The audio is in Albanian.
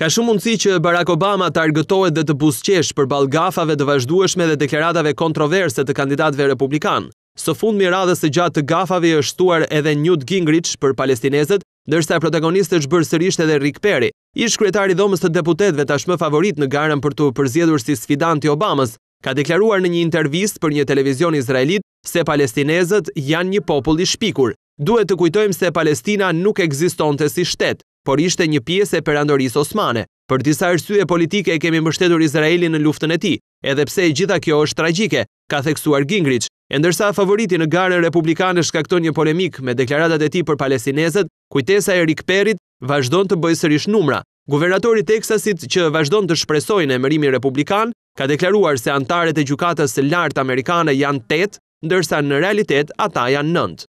Ka shumë mundësi që Barack Obama argëtohet dhe të busqesh për balgafave të vazhdueshme dhe deklaratave kontroverse të kandidatve republikanë. Së fund mi radhës të gjatë të gafave e shtuar edhe Newt Gingrich për palestinezet, dërsa protagonist është bërë edhe Rick Perry, ish kretari dhomës të deputetve tashmë favorit në garen për të përzjedur si sfidanti Obamas, ka deklaruar në një intervjist për një televizion izraelit se palestinezet janë një popull i shpikur. Duhet të kujtojmë se Palestina nuk eksiston të si shtetë, por ishte një piesë e perandoris Osmane. Për disa rësue politike kemi mështetur Izraeli në luftën e ti, edhe pse gjitha kjo është tragike, ka theksuar Gingrich, e ndërsa favoriti në gare republikanë shkakton një polemik me deklaratat e ti për palesinezet, kujtesa e Rick vazhdon të bëjësërish numra. Guvernatori Texasit që vazhdon të shpresojnë e mërimi republikan, ka deklaruar se antaret e gjukatës lartë amerikane janë 8, ndërsa në realitet ata janë 9.